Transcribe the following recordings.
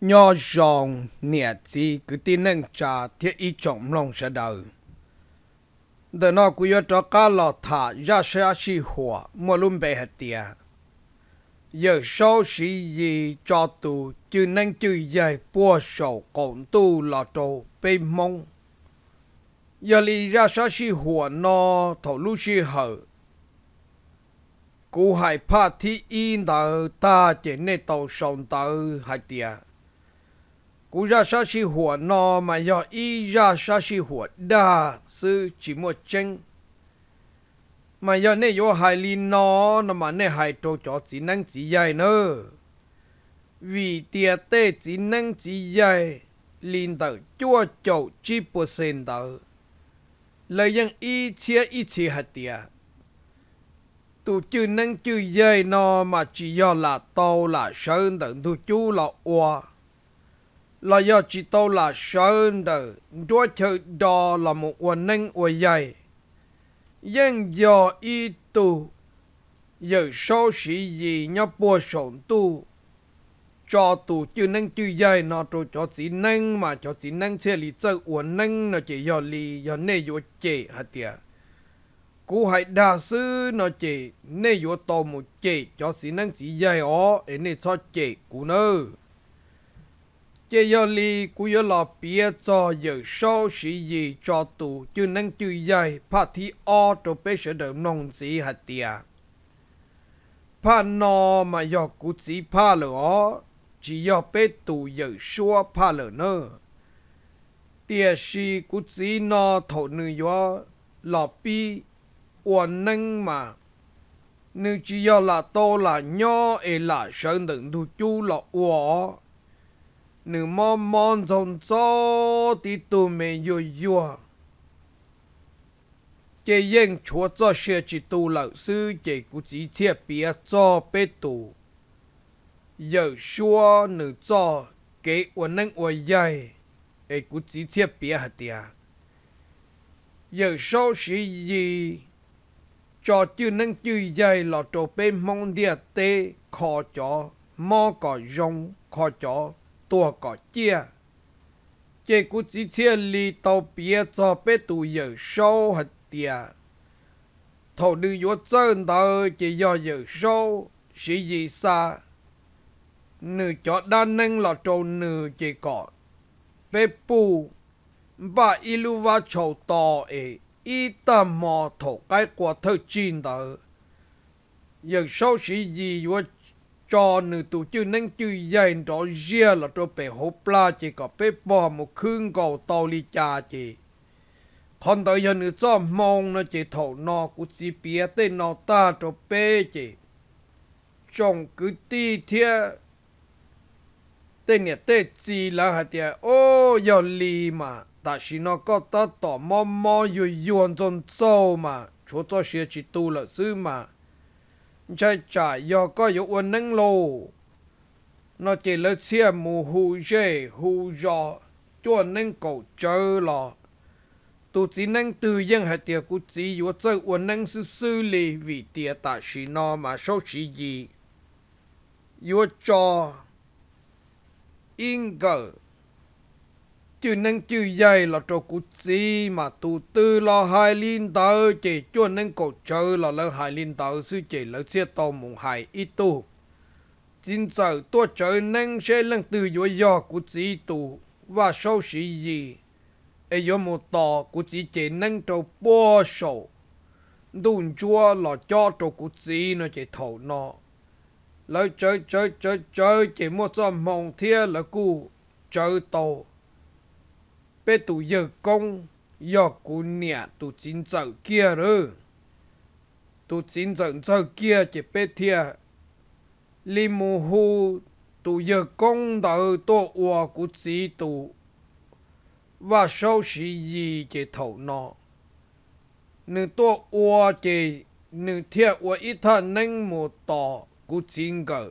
nhỏ dòng nhẹ chi cứ tin nâng trà thiết ý trọng lòng sẽ đời đời nó cứ yêu cho cá lò thả ra sẽ chi hùa mua luôn bè hạt tiề giờ sâu sĩ gì cho tù chứ nâng chữ dài bùa sầu cộng tu lò trầu bê mông giờ lì ra sẽ chi hùa nó thổ lưu chi hờ, cú hải hại 怕 thi in tờ ta chỉ nên tàu sòng tờ hai tiệt cú ra sa si hùa nò mà do y ra sa si hùa đa sư chỉ một chân mà do nè yo hai li nó nó mà nè hai trâu chó chỉ năng chỉ dài nữa vì tia tê chỉ năng chỉ dài liền tự chua chậu chỉ bộ sen tự lời dân y chia y chia hạt tia tu chư năng chư dây nó mà chỉ do là tàu là sơn tận tu chú là oa là do chỉ tâu là sơn đờ đua chữ đò là một quần ninh quầy dày nhưng dò y tu giờ sau sĩ gì nhá bùa sổn tu cho tu chứ nâng chữ dày nó cho cho chỉ nâng mà cho chỉ nâng xe lý chơi quần nâng nó chỉ do lì do nê dùa chê hả tiệt, cú hãy đa sư nó chỉ nê dùa tò một chê cho chỉ nâng chỉ dày ó ế nê cho chê cú nơ chế yo li cú yo lò bia cho giờ sau sĩ gì cho tù chứ năng chữ dài pa thi o cho bé sẽ đợi nông sĩ hạt tia pa no mà yo cú sĩ pa lỡ chỉ yo bé tù giờ xua pa lo nơ tia sĩ cú sĩ no thổ nữ yo lò bi o năng mà nữ chỉ yo là to là nho e là sơn đừng thu chú lò o nữ mò mòn dòng cho tí tù mê yô yô chế yên chúa cho xe chỉ tù lão sư chế cụ chỉ thiệp bia cho bê tù giờ xua nữ cho kế uẩn năng uẩn dày ấy cụ chỉ thiệp bia hạt tia giờ sau sĩ gì cho chữ năng chữ dày là trò bê mong địa tê khó cho mò cỏ rong khó cho ตัวก่อเจียเจกูจีเทียลีตอเปียจอเปตูเยอโชหัดเตียทอดือยัวเจินเตอเจยอเยอโชสียีซาหนือจอด้านนึงหลอดโจหนือเจก่อเปปูบาอิลูวาโชตอเออีตามอถกไกกว่าเธอจีนเตอเยอโชสียียัว cho nữ tụ chứ nên chứ dành rõ ria là cho bè hộp la chỉ có bể bò một khương cầu tàu li cha chỉ còn tới giờ nữ cho mong nó chỉ thổ nó cũng chỉ biết tên nó ta cho bè chỉ trong cứ ti thiệt tên nhà tê chỉ là hạt tiệt ô giờ li mà ta chỉ nó có ta tỏ mò mò yêu yêu trong châu mà chú cho sẽ chỉ tu là sư mà chạy chạy yo có yo ôn nâng lô nó chỉ là xe mù hù dê hù dò cho nâng cầu chơi lò tu chỉ nâng từ dân hạ tiệt của chỉ yo chơi ôn nâng sư sư lì vì tiệt tạ sĩ nó mà số sĩ gì yo cho in girl chứ nên chữ dây là trò cụ chi mà tụ tư là hai linh tờ chỉ cho nên cổ chơi là lỡ hai linh tờ sư chỉ lỡ xe tàu mùng hai ít tu chính sở tua chơi nên xe lăng từ dối do cụ chi tu và sau sĩ gì ai do một tò cụ chi chỉ nên trò bó sổ đúng chua là cho trò cụ chi nó chỉ thầu nó lỡ chơi chơi chơi chơi chỉ một giờ mong thiên là cụ chơi tàu bé tụ giờ công giờ cụ nè tụ chín chợ kia rồi tụ chín chợ chợ kia chỉ bé thia li mù hu tụ giờ công đợi tổ ua cụ chỉ tụ và sau sĩ gì chỉ thầu nọ nữ tổ ua chỉ nữ thiệt ua ít thân nên một tỏ cụ chín cỡ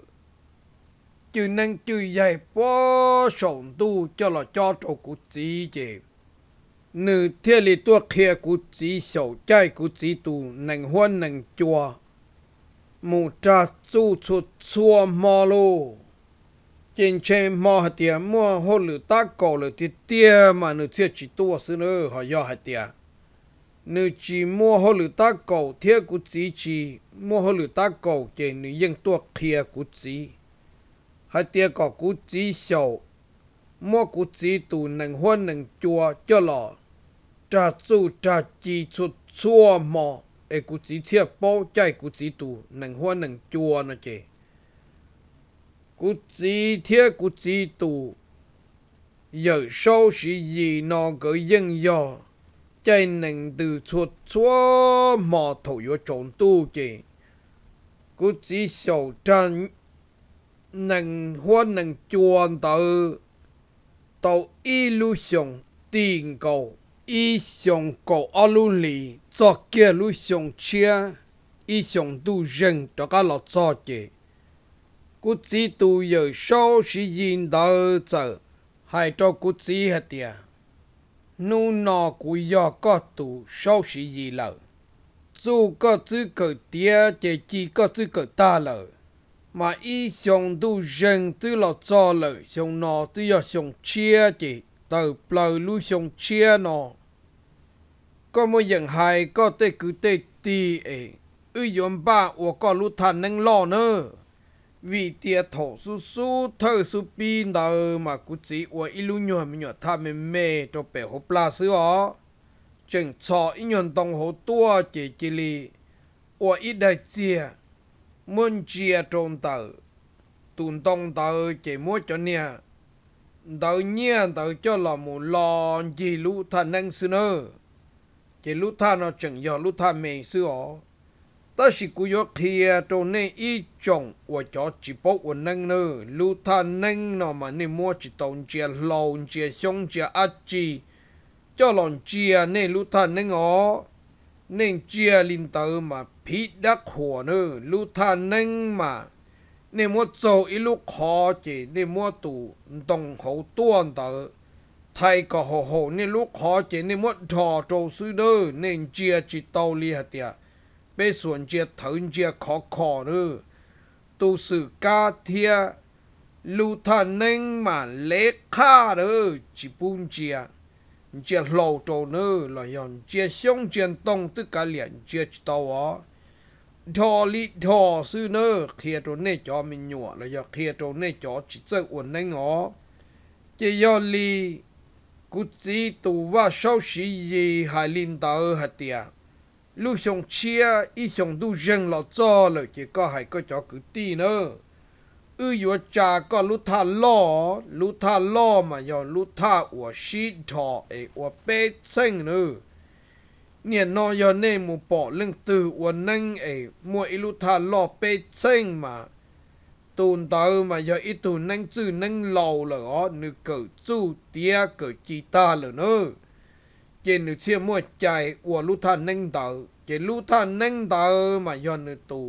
chữ năng chư dạy bó sống tu cho là cho chỗ cụ trí chế. Nữ thiên lý tua kia cụ trí sầu chạy cụ trí tu năng huân năng chùa. Mù trà chú chú chua mò lô. Trên trên mò hạt tìa mua hô lửa tác cổ lửa tìa tìa mà nữ thiên chỉ tu sư nữ hỏi dò hạt tìa nữ chỉ mua hồ lử ta cổ thiết của chỉ chỉ mua hồ lử ta cổ kể nữ dân tuộc kia của chỉ hai tia có cú chỉ sầu mua cú chỉ tù nâng hoa nâng chùa cho lọ trà chú trà chi chút chua mò ai cú chỉ thiệp bó chạy cú chỉ tù nâng hoa nâng chùa nó chê cú chỉ thiệp cú chỉ tù giờ sau sĩ gì nó gỡ dân dò chạy nâng từ chút chua mò thổ yếu trốn tu chê cú chỉ sầu tràn 能或能转到到一路上订购，一上购二路里，做几路上车，一上都人大家老早嘅，估计都有少时人到走，还到估计一点，努那贵要个都少时人了，做个这个点，这几个这个大了。mà y xong tu dân tư là cho lời xong nó tư là xong chia chỉ từ plờ lu xong chia nó có một dạng hài có tê cứ tê tì ấy ư yếm ba của có lu thần nâng lo nữa vì tiệt thổ su su thơ su bi nờ mà cứ chỉ của y lu nhỏ nhỏ tham mê mê cho bể hộp la sư ó chừng cho y nhon tông hổ tua chỉ chỉ lì của y đại chia muốn chia trộn tờ tùn tông tờ chỉ mua cho nè tờ nhia tờ cho là một lò gì lũ thần năng sư nơ chỉ lũ tha nó chẳng giờ lũ tha mẹ sư ó ta chỉ cú yo kia trộn nên y chồng của chó chỉ bốc của năng nơ lũ tha năng nó mà nên mua chỉ tông chia lòn chia xong chia ắt chi cho lòn chia nên lũ tha năng ó nên chia linh tờ mà พิดักหัวเนอลูท่านึงมาในมัวโจอีลูกคอจีในมัวตู่ต้องหูต้วนเตอไทยก็โหโหในลูกคอจีในมัวถอโจซื้อเนอในเจียจิตเตาเลียเตียไปส่วนเจียถึงเจียขอขอเนอตู่สื่อกาเทียลูท่านึงมาเล็กข้าเนอจิปุนเจียเจียหล่อโจเนอลอยอนเจียช่องเจียนตงตึกกาเลียนเจียจิตเตาอ๋อทอลิทอซื้อเนอเคลียตัวเนจอมิหัวแล้วยาเคลียตัวเนจอจิเจอวนในงอเจยอลีกุจีตัวว่าเศร้าชียีหายลินตาเอหัดเตียลูกชงเชียอีชงดูเจงหลอจอเลยเจก็หายก็จอกุตีเนออืออยู่จาก็ลุท่าล่อลุท่าล่อมายอนลุท่าอวชีทอเออวเปดเซ็งเนอเนี่ยนอยอนเน่หมู่ปอเรื่องตืออวนนั่งไอ้มัวอิลุทาลอเปเซ้งมาตูนเตอมาอยออิตูนนั่งจื้อนั่งเหล่าละอ๋อนึกเกิดจู้เตี้ยเกิดจีตาเลยเนอะเจนึกเชื่อมั่วใจอวลุทานั่งเตอเจลุทานั่งเตอมายอนนึกตู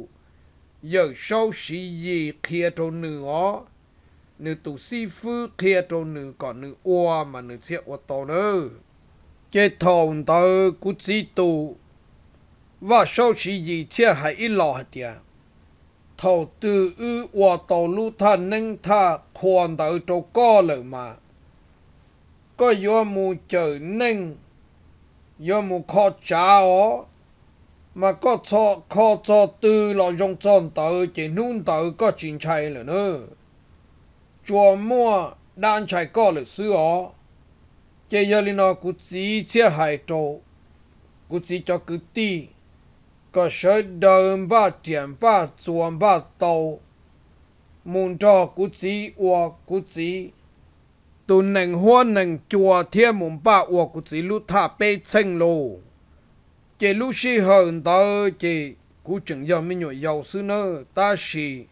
อย่าเศร้าสียีเคลียตรงหนึ่งอ๋อนึกตูซีฟื้อเคลียตรงหนึ่งก่อนนึกอ้วมานึกเชื่ออวโตเนอะ chế thôn tớ cú chỉ tù và sau chỉ gì chia hãy ít lọ tiệt thầu tư ư và tàu lu tha nâng tha khoan tớ cho co lợi mà có yo mù chờ nâng yo mù khó trả ó mà có cho khó cho tư lo dùng tròn tớ chỉ nôn tớ có chính chạy nữa chùa mua đang chạy co lợi sư ó chế giờ linh nó cứ chỉ chia hai tổ cứ chỉ cho cứ ti có sợ đơn ba tiền ba chuẩn ba tàu muốn cho cứ chỉ và cứ chỉ tu nành hoa nành chùa thiên muốn ba và cứ chỉ lúc thả bê chênh lô chế lúc si hơn tới chế cứ chừng giờ mình nhồi giàu xứ nữa ta xì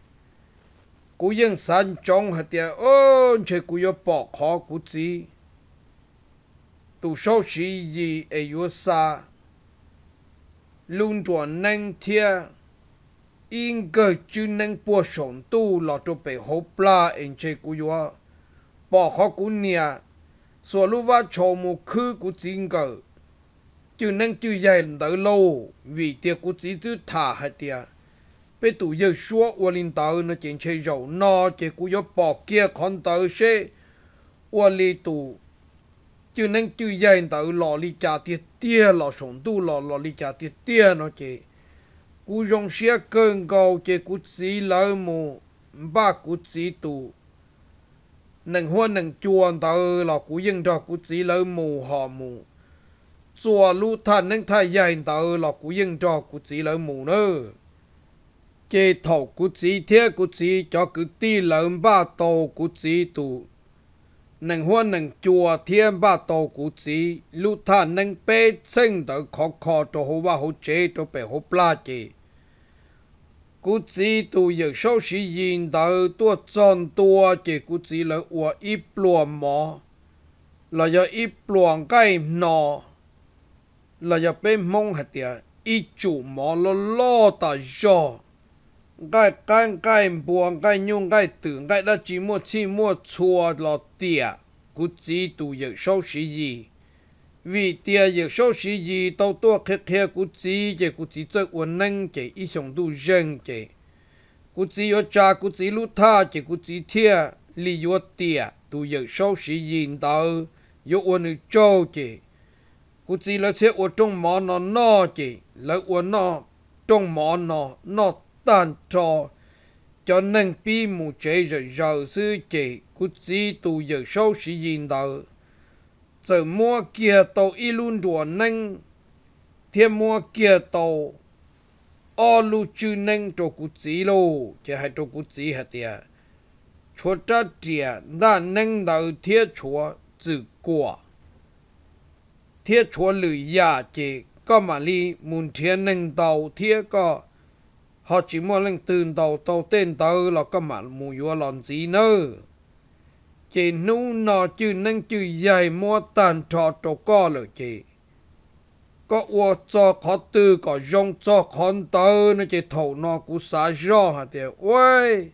cú yên san trong hạt tiền ôn chế cú yo bỏ khó cú chỉ tu số sĩ gì ai yếu sa luôn chuẩn năng thiê in cơ chứ năng bùa sống tu lọ cho bể hộp la anh chê cú yếu bỏ khó cú nia sổ lu va cho mù khứ cú chính cơ chứ năng chứ dài đỡ lâu vì tiệc cú chỉ tư thả hạt tiệc bây tụ giờ xua ua linh tàu nó chuyện chơi dầu nó chỉ cú yếu bỏ kia con tàu xe ua li tụ chứ nên chứ dây tàu lò li cha tiệt tia lò sổng tu lò lò li cha tiệt tia nó chị cú dùng xe cơn cầu chị cú xí lỡ mù ba cú xí tù nên hoa nên chuồn tàu lò cú yên đó cú xí lỡ mù họ mù chùa lu thần nên thay dây tàu lò cú yên đó cú xí lỡ mù nữa chị thầu cú xí thế cú xí cho cú ti lỡ ba tàu cú xí tù nâng hoa nâng chùa thiên ba tổ cụ chỉ lũ thà nâng bê chân tờ khó khó cho hồ ba hồ chế cho bê hồ pla chế cụ chỉ tu yực sâu sĩ yên tờ tua chọn tua chế cụ chỉ là ua ít lùa mò là giờ ít lùa cái nọ là giờ bê mông hạt tiệt ít chủ mò lo lo ta giọt cái cái cái buồn cái nhung cái tưởng cái đó chỉ mua chỉ mua chua lọ tiệt cứ chỉ tụ việc số gì gì vì tiệt việc số gì gì tao tua khét khét cứ chỉ chỉ cứ chỉ chơi uốn nâng chỉ ý tưởng đủ dân cái, cứ chỉ ở cha cứ chỉ lú tha chỉ cứ chỉ thiệt lý do tiệt tụ việc số gì gì tao yếu uốn châu chỉ cứ chỉ là sẽ uốn trong mỏ nó nó chỉ là uốn nó trong mỏ nó nó tàn trò cho nên bi mù chế rồi giàu sư chế cú chí tù giờ sâu sĩ dìn đạo giờ mua kia tàu y luôn đùa nâng thêm mua kia tàu ô lu chư nâng cho cú chí lô chế hai cho cú chí hạt tiệt chúa ta tiệt đã nâng đạo thiết chúa tự quả thiết chúa lười giả chế có mà li muốn thiên nâng đạo thiết có họ chỉ muốn lên từ đầu tàu tên tàu là các bạn mù vua lòn gì nữa chị nú nọ chứ nâng chứ dài mua tàn trọ trọ co lỡ chị có ua cho khó tư có dông cho con tơ nó chị thấu nó cú xá do hả tiệt ôi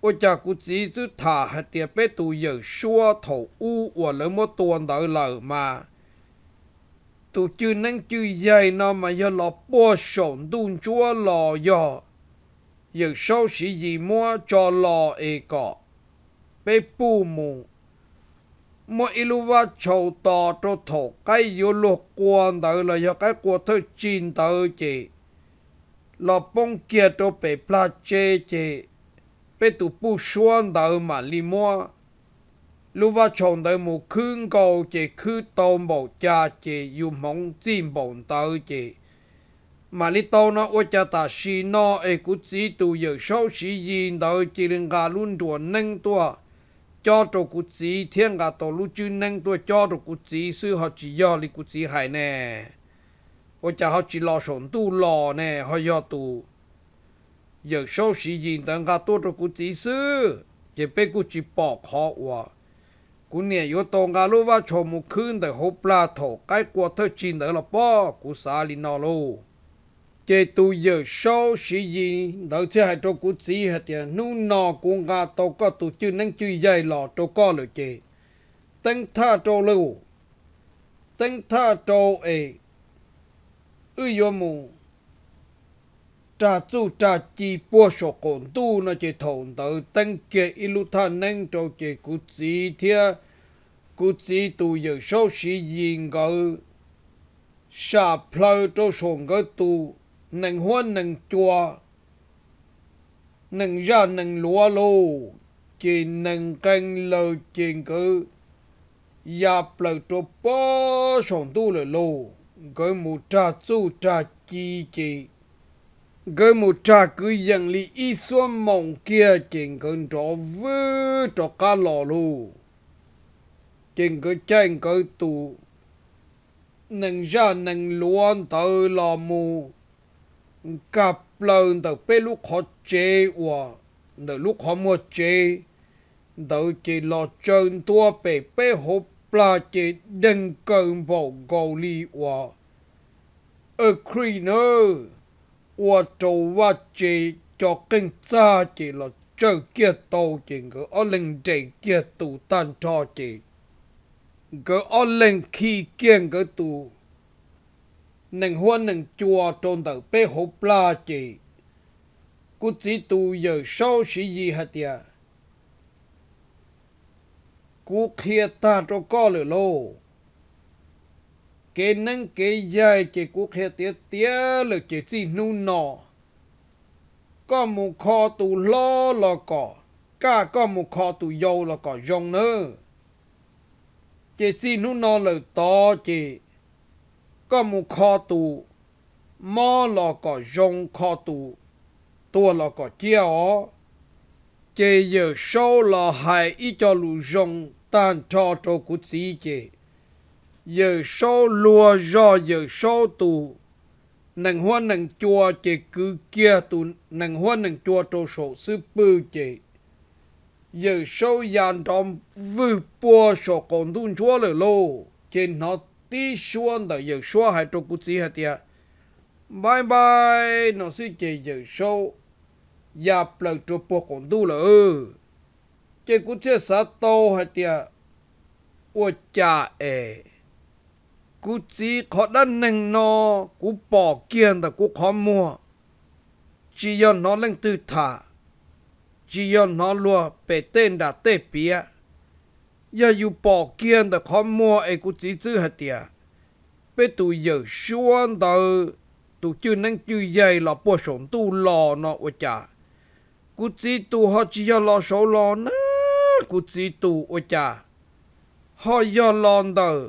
ôi cha cú chỉ chú thả hả tiệt bé tù giờ xua thấu u ua lỡ mua tuần đỡ lỡ mà tu chư nâng chư dày nó mà giờ lọ bùa sổn đun chúa lò giờ giờ sau sĩ gì mua cho lò ê cọ bê bù mù mua ilu va chầu tò cho thổ cái vô luộc quan tự là do cái của thứ chín tự chị lọ bông kia cho bê pla chê chị bê tu bù xuân tự mà li mua lúc vào chọn tới một khương cầu chỉ khứ tôn bộ cha chỉ dùng mong chim bổn tới chỉ mà lý tô nó ôi cha ta xì nó ấy cũng chỉ tu giờ sau xì gì tới chỉ đừng cả luôn đùa nâng tua cho tổ cụ chỉ thiên cả tổ lúc chứ nâng tua cho tổ cụ chỉ sư họ chỉ do lý cụ chỉ hại nè ôi cha họ chỉ lo sổn tu lò nè họ do tu giờ sau xì gì tới cả tổ tổ cụ chỉ sư chỉ bé cụ chỉ bỏ khó quá cú nè yo tông gà lô va cho mu khương đời hộp la thổ cái quạt thơ chín đời là po cú xa lì nọ lô chế tu giờ sau sĩ gì đỡ chế hai trâu cú sĩ hết tiền nu nọ cú gà tàu có tu chưa nâng chưa dây lọ trâu có lời chế tăng tha trâu lưu tăng tha trâu ấy e. ư yo mu trả chú trả chi bố sổ cổn tu nó chỉ thổn tử tăng kia ilu tha nâng trâu chỉ cụ chỉ thia cụ chỉ tu dự số sĩ diện ngờ xa plau trâu sổn ngờ tu nâng huân nâng chua nâng ra nâng lúa lô chỉ nâng canh lờ chỉ ngờ ya plau trâu bó sổn tu lờ lô ngờ mù trả chú trả chi chỉ cái một trà cứ dần li y xuống mộng kia chỉnh cần trọ vư trọ cá lò lù chỉnh cái chanh cái tù nâng ra nâng luôn tờ lò mù gặp lần tờ bê lúc họ chê hòa tờ lúc họ mua chê tờ chỉ lò chân tua bê bê hộp là chỉ đừng cần bỏ gò li hòa ở creamer 我做我只做更差只了，这些都整个二零这些都单差只，个二零期间个都能或能做中头背后拉只，估计都有少十一下的，估计他做高了喽。cái nâng cái dài cái quốc hệ tía tía là cái gì nu nọ có một kho tù lo lo có cả có một kho tù dâu lo có dòng nữa cái gì nu nọ là to cái có một kho tù mò lo có dòng kho tù tua lo có chia ó cái giờ sau lo hại ít cho lù dòng tan cho cho cú sĩ cái giờ số lùa do giờ số tù nàng hoa nàng chùa chị cứ kia tù nàng hoa nàng chùa trô sổ sư bư chị giờ số dàn trong vư bùa sổ còn tuôn chúa lửa lô trên nó tí xuân tại giờ số hai trô cú chí hạt tiệt bye bye nó sư chị giờ số giờ dạ bờ trô bùa còn tu lửa chỉ cú chia sát tô hạt tiệt ủa cha ê cú chỉ khó đã nâng nó cú bỏ kiên là cú khó mua chỉ do nó lên từ thả chỉ do nó lùa bể tên đã tê bia giờ dù bỏ kiên là khó mua ấy cú chỉ chữ hạt tiệt bể tụ giờ xuống đầu tụ chưa nâng chưa dây là bỏ sống tu lò nó ở chả cú chỉ tụ họ chỉ do lò số lò nữa cú chỉ tụ ở chả họ do lò đầu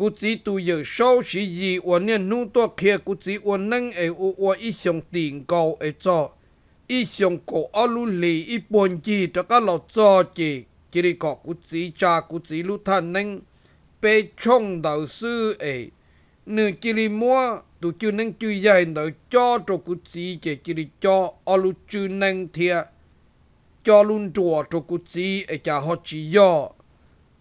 กูจีตัวเยอะโชว์สิยีวันเนี่ยนู่ตัวเคียกูจีวันนั่งเออวันอีสองตีนเกาเอจออีสองกูอาลุลีอีปวนจีแต่ก็เราจอจีกิริกอกูจีจากูจีลุท่านนั่งไปชงดาวซื้อเอหนึ่งกิริมัวตัวจูนั่งจูใหญ่ดาวจอตัวกูจีเจกิริจออาลุจูนั่งเทียจอลุนจัวตัวกูจีเอจะฮอจิยอ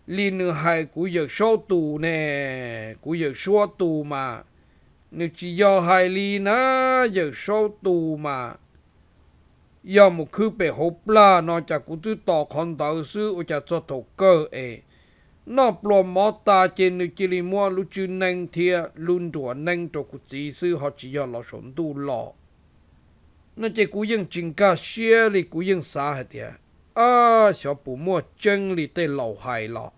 lin hai của giờ số tù nè của giờ số tù mà nếu chỉ do hai li na giờ số tù mà giờ một cứ bề hộp la nó chả cú tư tỏ con tàu sư ở chả cho thổ cơ ê nó bỏ mỏ ta trên nếu chỉ li mua lúc chư nâng thia luôn đùa nâng cho cú chỉ sư họ chỉ do lọ sổn tu lọ nó chỉ cú dân chỉnh ca xe li cú dân xa hết tiệt à, lọ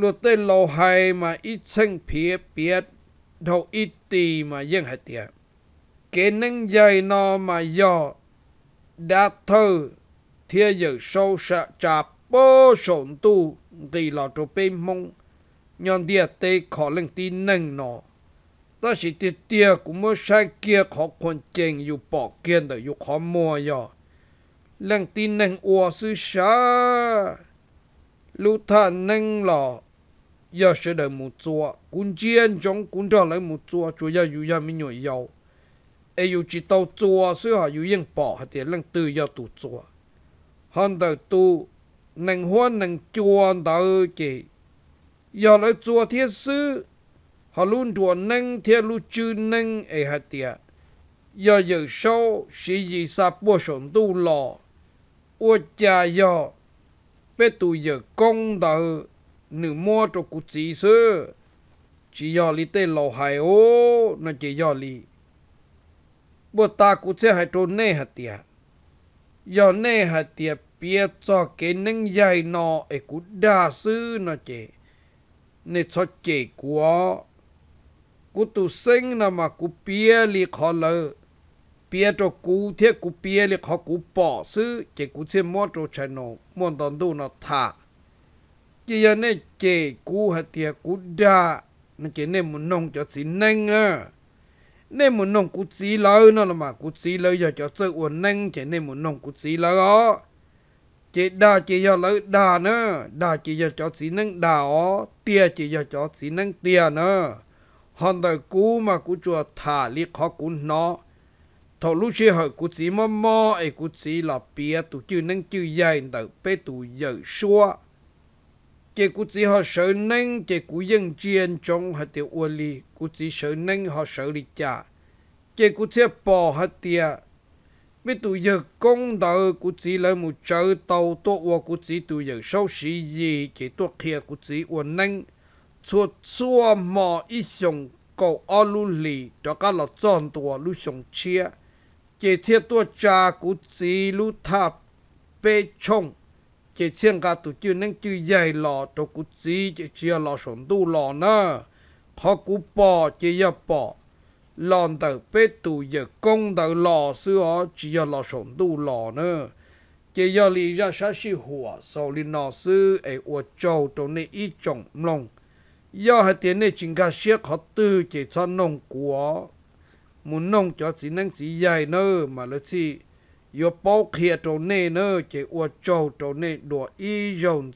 ลุเต้นเรไฮมาอีเชิงเพียเปียดเท่าอีตีมายังหัเตีย เกนังใหญ่นอมายอดาเธอเทียยื่โซสะจับโปสนตูตีหลอดตัวเป็นมงย้อนเดียเตขอเล่งตีหนึ่งนอตอสิติเตียกูไม่ใช่เกียของคนเจงอยู่ปอกเกียนแต่อยู่ขอมัวยอเล่งตีหนึ่งอัวซื้อชา lúc ta nâng lọ giờ sẽ đợi một chỗ cũng chiến trong cũng trở lại một chỗ chủ yếu yêu ya mình nhồi yêu ai yêu chỉ tàu chỗ sự họ yêu yên bỏ hạt tiền lăng từ yêu tụ chỗ hơn đầu tu nâng hoa nâng chua đầu kì giờ lại chỗ thiết sư họ luôn đùa nâng thiết lưu chư nâng ai hạt tiền giờ giờ sau sĩ gì sa bùa sống tu lọ ô cha yêu bé tụi giờ công đạo nữ mua cho cụ chỉ sư chỉ do lý tê lầu hài ô nó chỉ do lý bữa ta cụ sẽ hại trốn nè hạt tiệt do nè hạt tiệt bia cho cái nâng dài nọ ấy cụ đa sư nó chỉ nè cho chỉ của cụ tụ sinh là mà cụ bia lì khó lợi bia cho cú thiết cú bia liệt họ cú bỏ sư chỉ cú xe mua cho chạy nổ muốn đòn đâu nó thả chỉ này chỉ cú hạt tiệt cú đa nên chỉ nên muốn nông cho xin nhanh nên muốn nông cú xí lỡ nó mà cú xí lỡ giờ cho sự uẩn nên muốn nông cú xí lỡ đó chỉ đa chỉ giờ lỡ đa nữa đa chỉ giờ cho xí nhanh đa ó tia giờ cho xí nhanh tia nữa hòn đời cú mà cú chùa thả liệt họ cú nó thọ lúc xưa hỏi cụ chỉ mơ mơ, ấy cụ chỉ là bia tụ chữ nâng chữ dài đỡ bê tụ giờ xua chỉ cụ chỉ họ sợ nâng chỉ cụ dân chiên trong hạt tiêu uo li cụ chỉ sợ nâng họ sợ li cha chỉ cụ chỉ bỏ hạt tiêu bê tụ giờ công đỡ cụ chỉ là một chợ tàu tổ uo cụ chỉ tụ giờ sau sĩ gì chỉ tổ kia cụ chỉ uo nâng chuột chua mò ít dùng cầu ô lưu lì cho các lọt tròn tùa lưu dùng chia chỉ thiết tua cha cú chỉ lu tháp bê chong chỉ thiên cả tu chưa nên chưa dày lò cho cú chỉ chỉ chia lò sổn tu lò nè khó cú bò chỉ ya bò lòn tờ bê tụ giờ công tờ lò sư ó chỉ ya lò sổn tu lò nè chỉ ya lì ra sát si hùa sau lì nọ sư ấy uo châu trong này y chồng mông do hai tiếng này chính cả siết họ tư chỉ cho nông của muốn nông cho chỉ năng chỉ dài nơ mà là chỉ yo bao kia trâu nê nơ chỉ ua trâu trâu nê đùa y dồn